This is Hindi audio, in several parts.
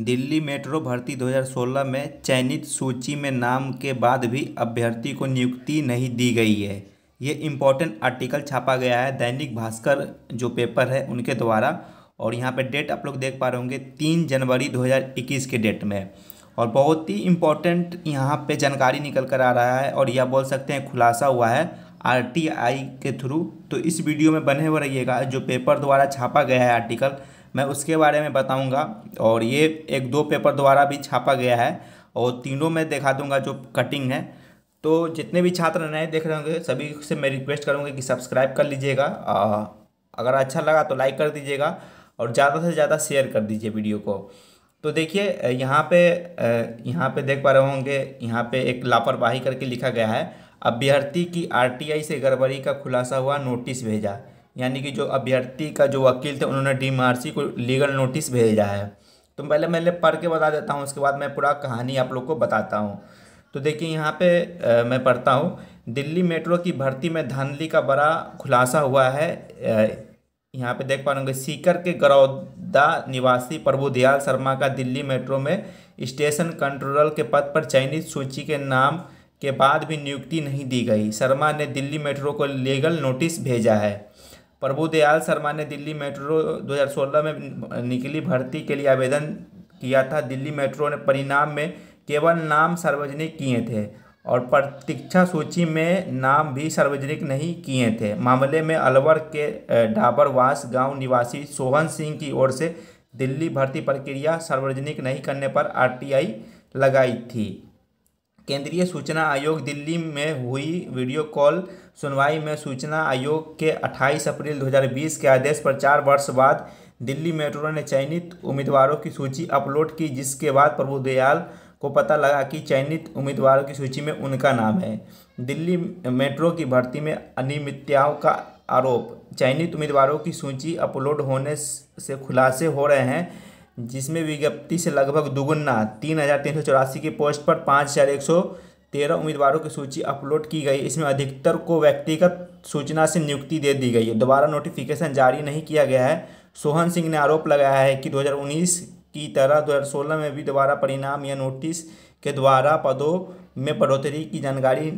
दिल्ली मेट्रो भर्ती 2016 में चयनित सूची में नाम के बाद भी अभ्यर्थी को नियुक्ति नहीं दी गई है ये इम्पोर्टेंट आर्टिकल छापा गया है दैनिक भास्कर जो पेपर है उनके द्वारा और यहाँ पे डेट आप लोग देख पा रहे होंगे तीन जनवरी 2021 के डेट में और बहुत ही इम्पोर्टेंट यहाँ पे जानकारी निकल कर आ रहा है और यह बोल सकते हैं खुलासा हुआ है आर के थ्रू तो इस वीडियो में बने हुए रहिएगा जो पेपर द्वारा छापा गया है आर्टिकल मैं उसके बारे में बताऊंगा और ये एक दो पेपर द्वारा भी छापा गया है और तीनों में दिखा दूंगा जो कटिंग है तो जितने भी छात्र नए देख रहे होंगे सभी से मैं रिक्वेस्ट करूँगी कि सब्सक्राइब कर लीजिएगा अगर अच्छा लगा तो लाइक कर दीजिएगा और ज़्यादा से ज़्यादा शेयर कर दीजिए वीडियो को तो देखिए यहाँ पे यहाँ पे देख पा रहे होंगे यहाँ पे एक लापरवाही करके लिखा गया है अभ्यर्थी की आरटीआई से गड़बड़ी का खुलासा हुआ नोटिस भेजा यानी कि जो अभ्यर्थी का जो वकील थे उन्होंने डी मार्सी को लीगल नोटिस भेजा है तो पहले मैं पढ़ के बता देता हूँ उसके बाद मैं पूरा कहानी आप लोग को बताता हूँ तो देखिए यहाँ पे आ, मैं पढ़ता हूँ दिल्ली मेट्रो की भर्ती में धानली का बड़ा खुलासा हुआ है यहाँ पे देख पा रहे सीकर के गरौदा निवासी प्रभुदयाल शर्मा का दिल्ली मेट्रो में स्टेशन कंट्रोलर के पद पर चयनित सूची के नाम के बाद भी नियुक्ति नहीं दी गई शर्मा ने दिल्ली मेट्रो को लीगल नोटिस भेजा है प्रभुदयाल शर्मा ने दिल्ली मेट्रो 2016 में निकली भर्ती के लिए आवेदन किया था दिल्ली मेट्रो ने परिणाम में केवल नाम सार्वजनिक किए थे और प्रतीक्षा सूची में नाम भी सार्वजनिक नहीं किए थे मामले में अलवर के डाबरवास गांव निवासी सोहन सिंह की ओर से दिल्ली भर्ती प्रक्रिया सार्वजनिक नहीं करने पर आरटीआई लगाई थी केंद्रीय सूचना आयोग दिल्ली में हुई वीडियो कॉल सुनवाई में सूचना आयोग के 28 अप्रैल 2020 के आदेश पर चार वर्ष बाद दिल्ली मेट्रो ने चयनित उम्मीदवारों की सूची अपलोड की जिसके बाद प्रभु दयाल को पता लगा कि चयनित उम्मीदवारों की सूची में उनका नाम है दिल्ली मेट्रो की भर्ती में अनियमितताओं का आरोप चयनित उम्मीदवारों की सूची अपलोड होने से खुलासे हो रहे हैं जिसमें विज्ञप्ति से लगभग दुगुना तीन हज़ार तीन सौ चौरासी की पोस्ट पर पाँच हज़ार एक सौ तेरह उम्मीदवारों की सूची अपलोड की गई इसमें अधिकतर को व्यक्तिगत सूचना से नियुक्ति दे दी गई है दोबारा नोटिफिकेशन जारी नहीं किया गया है सोहन सिंह ने आरोप लगाया है कि उन्नीस की तरह सोलह में भी दोबारा परिणाम या नोटिस के द्वारा पदों में बढ़ोतरी की जानकारी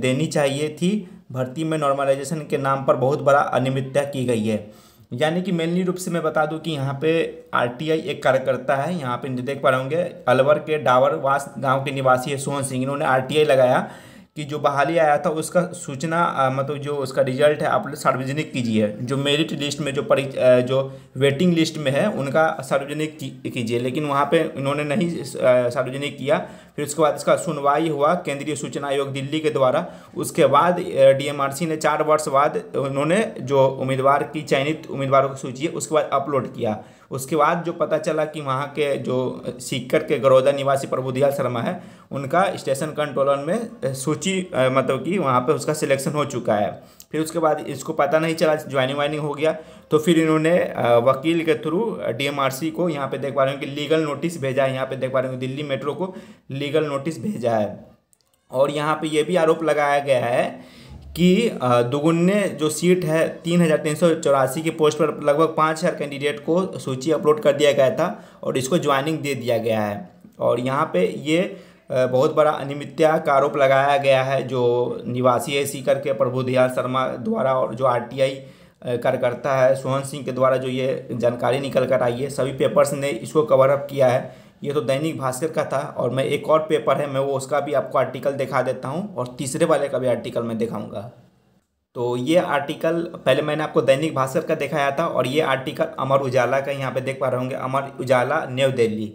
देनी चाहिए थी भर्ती में नॉर्मलाइजेशन के नाम पर बहुत बड़ा अनियमितता की गई है यानी कि मेनली रूप से मैं बता दूं कि यहाँ पे आरटीआई एक कार्यकर्ता है यहाँ पे देख पा रहे होंगे अलवर के डावर वास गांव के निवासी है सोहन सिंह इन्होंने आरटीआई लगाया कि जो बहाली आया था उसका सूचना मतलब जो उसका रिजल्ट है आप सार्वजनिक कीजिए जो मेरिट लिस्ट में जो परी जो वेटिंग लिस्ट में है उनका सार्वजनिक कीजिए लेकिन वहाँ पे इन्होंने नहीं सार्वजनिक किया फिर उसके बाद इसका सुनवाई हुआ केंद्रीय सूचना आयोग दिल्ली के द्वारा उसके बाद डीएमआरसी ने चार वर्ष बाद उन्होंने जो उम्मीदवार की चयनित उम्मीदवारों की सूची है उसके बाद अपलोड किया उसके बाद जो पता चला कि वहाँ के जो सीकर के गरौदा निवासी प्रभुदयाल शर्मा है उनका स्टेशन कंट्रोलर में सूची मतलब कि वहाँ पे उसका सिलेक्शन हो चुका है फिर उसके बाद इसको पता नहीं चला ज्वाइनिंग वाइनिंग हो गया तो फिर इन्होंने वकील के थ्रू डी को यहाँ पे देख पा रहे हो कि लीगल नोटिस भेजा है यहाँ पर देख पा रहे हो दिल्ली मेट्रो को लीगल नोटिस भेजा है और यहाँ पर यह भी आरोप लगाया गया है कि दुगुन्ने जो सीट है तीन हज़ार तीन सौ चौरासी की पोस्ट पर लगभग पाँच हज़ार कैंडिडेट को सूची अपलोड कर दिया गया था और इसको ज्वाइनिंग दे दिया गया है और यहाँ पे ये बहुत बड़ा अनियमितता का आरोप लगाया गया है जो निवासी है सी करके प्रभु दयाल शर्मा द्वारा और जो आर टी आई कार्यकर्ता है सोहन सिंह के द्वारा जो ये जानकारी निकल कर आई है सभी पेपर्स ने इसको कवर अप किया है ये तो दैनिक भास्कर का था और मैं एक और पेपर है मैं वो उसका भी आपको आर्टिकल दिखा देता हूँ और तीसरे वाले का भी आर्टिकल मैं दिखाऊँगा तो ये आर्टिकल पहले मैंने आपको दैनिक भास्कर का दिखाया था और ये आर्टिकल अमर उजाला का यहाँ पे देख पा रहे होंगे अमर उजाला न्यू दिल्ली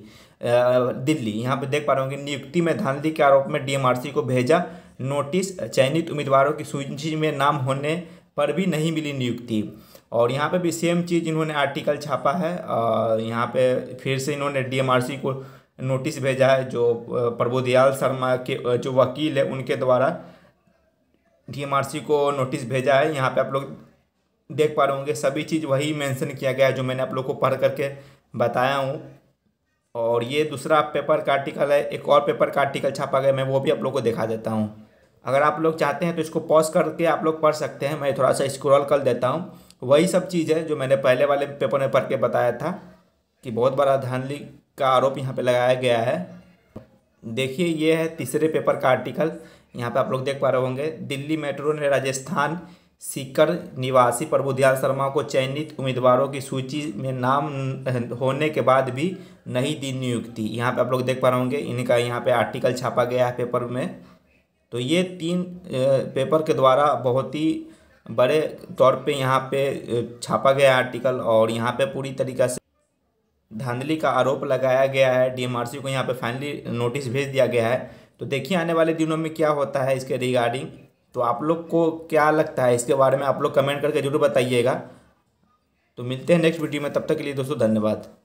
दिल्ली यहाँ पे देख पा रहे होंगे नियुक्ति में धांधली के आरोप में डीएमआरसी को भेजा नोटिस चयनित उम्मीदवारों की सूची में नाम होने पर भी नहीं मिली नियुक्ति और यहाँ पे भी सेम चीज़ इन्होंने आर्टिकल छापा है और यहाँ पे फिर से इन्होंने डीएमआरसी को नोटिस भेजा है जो प्रभुदयाल शर्मा के जो वकील है उनके द्वारा डीएमआरसी को नोटिस भेजा है यहाँ पे आप लोग देख पा रहे होंगे सभी चीज़ वही मेंशन किया गया है जो मैंने आप लोग को पढ़ करके बताया हूँ और ये दूसरा पेपर का आर्टिकल है एक और पेपर का आर्टिकल छापा गया मैं वो भी आप लोग को दिखा देता हूँ अगर आप लोग चाहते हैं तो इसको पॉज करके आप लोग पढ़ सकते हैं मैं थोड़ा सा स्क्रॉल कर देता हूँ वही सब चीज़ है जो मैंने पहले वाले पेपर में पढ़ के बताया था कि बहुत बड़ा धांधली का आरोप यहाँ पे लगाया गया है देखिए ये है तीसरे पेपर का आर्टिकल यहाँ पे आप लोग देख पा रहे होंगे दिल्ली मेट्रो ने राजस्थान सीकर निवासी प्रभुदयाल शर्मा को चयनित उम्मीदवारों की सूची में नाम होने के बाद भी नहीं दी नियुक्ति यहाँ पे आप लोग देख पा रहे होंगे इनका यहाँ पे आर्टिकल छापा गया है पेपर में तो ये तीन पेपर के द्वारा बहुत ही बड़े तौर पे यहाँ पे छापा गया आर्टिकल और यहाँ पे पूरी तरीक़ा से धांधली का आरोप लगाया गया है डीएमआरसी को यहाँ पे फाइनली नोटिस भेज दिया गया है तो देखिए आने वाले दिनों में क्या होता है इसके रिगार्डिंग तो आप लोग को क्या लगता है इसके बारे में आप लोग कमेंट करके ज़रूर बताइएगा तो मिलते हैं नेक्स्ट वीडियो में तब तक के लिए दोस्तों धन्यवाद